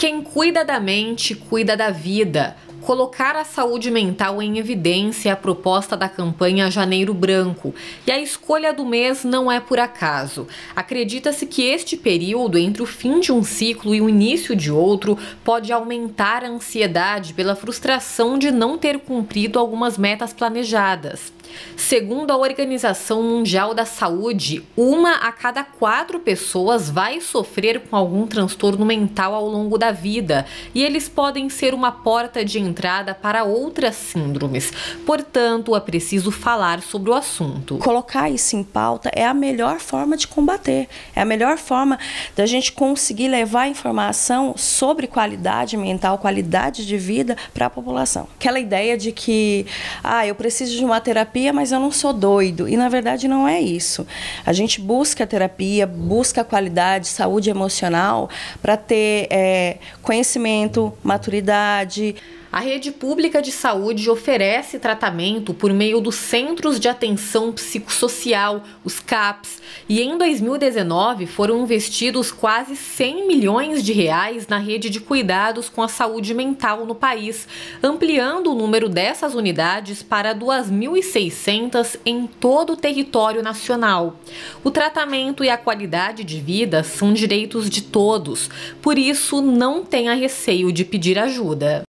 Quem cuida da mente, cuida da vida. Colocar a saúde mental em evidência é a proposta da campanha Janeiro Branco, e a escolha do mês não é por acaso. Acredita-se que este período entre o fim de um ciclo e o início de outro pode aumentar a ansiedade pela frustração de não ter cumprido algumas metas planejadas. Segundo a Organização Mundial da Saúde, uma a cada quatro pessoas vai sofrer com algum transtorno mental ao longo da vida e eles podem ser uma porta de entrada para outras síndromes. Portanto, é preciso falar sobre o assunto. Colocar isso em pauta é a melhor forma de combater, é a melhor forma da gente conseguir levar informação sobre qualidade mental, qualidade de vida para a população. Aquela ideia de que, ah, eu preciso de uma terapia terapia, mas eu não sou doido. E na verdade não é isso. A gente busca terapia, busca qualidade, saúde emocional para ter é, conhecimento, maturidade. A rede pública de saúde oferece tratamento por meio dos Centros de Atenção Psicossocial, os CAPS, e em 2019 foram investidos quase 100 milhões de reais na rede de cuidados com a saúde mental no país, ampliando o número dessas unidades para 2.600 em todo o território nacional. O tratamento e a qualidade de vida são direitos de todos, por isso não tenha receio de pedir ajuda.